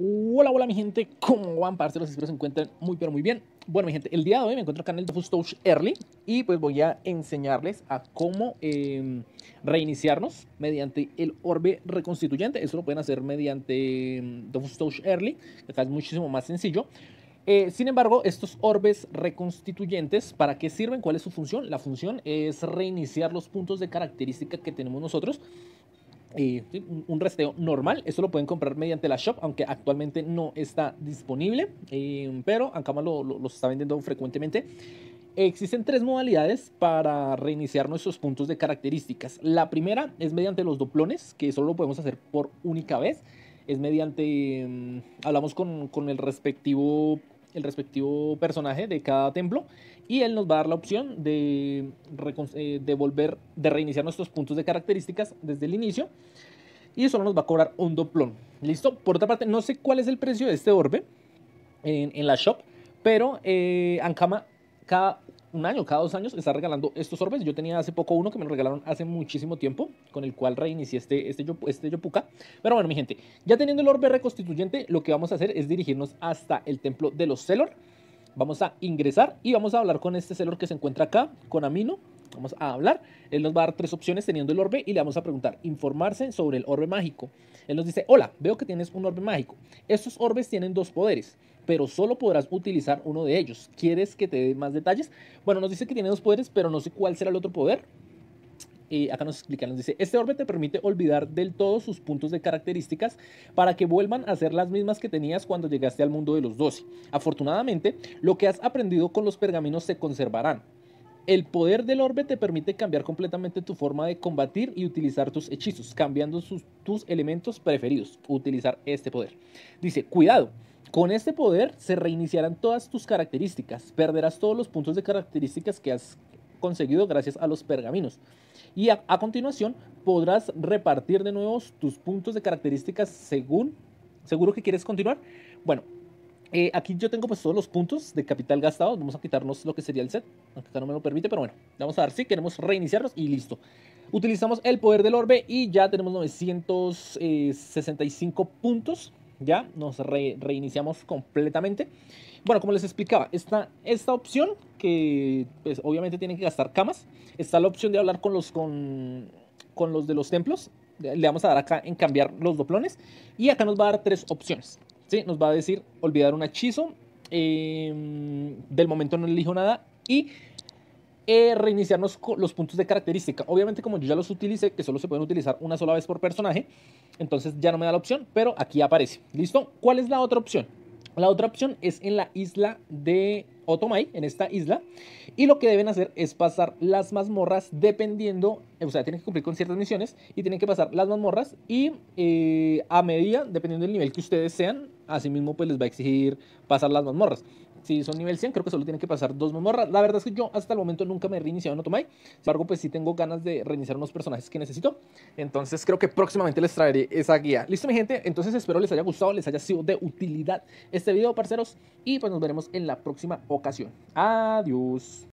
Hola, hola mi gente, ¿cómo van los Espero se encuentren muy pero muy bien Bueno mi gente, el día de hoy me encuentro acá en el Dofus Touch Early Y pues voy a enseñarles a cómo em, reiniciarnos mediante el orbe reconstituyente Eso lo pueden hacer mediante Dofus em, Touch Early, acá es muchísimo más sencillo eh, sin embargo, estos orbes reconstituyentes, ¿para qué sirven? ¿Cuál es su función? La función es reiniciar los puntos de característica que tenemos nosotros un resteo normal. eso lo pueden comprar mediante la shop, aunque actualmente no está disponible, pero Ankama lo, lo, está vendiendo frecuentemente. Existen tres modalidades para reiniciar nuestros puntos de características. La primera es mediante los doplones, que solo lo podemos hacer por única vez. Es mediante, mm, hablamos con, con el respectivo el respectivo personaje de cada templo y él nos va a dar la opción eh, de, volver, de reiniciar nuestros puntos de características desde el inicio y solo nos va a cobrar un doplón ¿Listo? Por otra parte, no sé cuál es el precio de este orbe en, la shop, pero eh, Ankama cada un año, cada dos años está regalando estos orbes. Yo tenía hace poco uno que me lo regalaron hace muchísimo tiempo, con el cual reinicié este, este, este Yopuka. Pero bueno, mi gente, ya teniendo el orbe reconstituyente, lo que vamos a hacer es dirigirnos hasta el templo de los Celor. Vamos a ingresar y vamos a hablar con este Celor que se encuentra acá, con Amino. Vamos a hablar. Él nos va a dar tres opciones teniendo el orbe y le vamos a preguntar, informarse sobre el orbe mágico. Él nos dice, hola, veo que tienes un orbe mágico. Estos orbes tienen dos poderes, pero solo podrás utilizar uno de ellos. ¿Quieres que te dé más detalles? Bueno, nos dice que tiene dos poderes, pero no sé cuál será el otro poder. Y eh, acá nos explica, nos dice, este orbe te permite olvidar del todo sus puntos de características para que vuelvan a ser las mismas que tenías cuando llegaste al mundo de los 12. Afortunadamente, lo que has aprendido con los pergaminos se conservarán. El poder del orbe te permite cambiar completamente tu forma de combatir y utilizar tus hechizos, cambiando tus elementos preferidos. Utilizar este poder. Dice, cuidado, con este poder se reiniciarán todas tus características, perderás todos los puntos de características que has conseguido gracias a los pergaminos. Y a continuación podrás repartir de nuevo tus puntos de características según... ¿Seguro que quieres continuar? Bueno, eh, aquí yo tengo pues todos los puntos de capital gastado. Vamos a quitarnos lo que sería el set. Aunque acá no me lo permite, pero bueno. Vamos a dar sí, queremos reiniciarnos y listo. Utilizamos el poder del orbe y ya tenemos 965 puntos. Ya nos reiniciamos completamente. Bueno, como les explicaba, está esta opción que pues, obviamente tienen que gastar camas. Está la opción de hablar con los, con, con los de los templos. Le vamos a dar acá en cambiar los doplones. Y acá nos va a dar tres opciones. ¿sí? Nos va a decir olvidar un hechizo. Em, del momento no elijo nada. Y eh, reiniciarnos con los puntos de característica. Obviamente, como yo ya los utilicé, que solo se pueden utilizar una sola vez por personaje, entonces ya no me da la opción, pero aquí aparece. ¿Listo? ¿Cuál es la otra opción? La otra opción es en la isla de Otomai, en esta isla, y lo que deben hacer es pasar las mazmorras dependiendo, eh, o sea, tienen que cumplir con ciertas misiones y tienen que pasar las mazmorras y eh, a medida, dependiendo del nivel que ustedes sean, Asimismo, pues les va a exigir pasar las mazmorras. Si son nivel 100, creo que solo tienen que pasar dos mazmorras. La verdad es que yo hasta el momento nunca me he reiniciado en Otomai. Sin embargo, pues sí tengo ganas de reiniciar unos personajes que necesito. Entonces creo que próximamente les traeré esa guía. Listo, mi gente. Entonces espero les haya gustado, les haya sido de utilidad este video, parceros. Y pues nos veremos en la próxima ocasión. Adiós.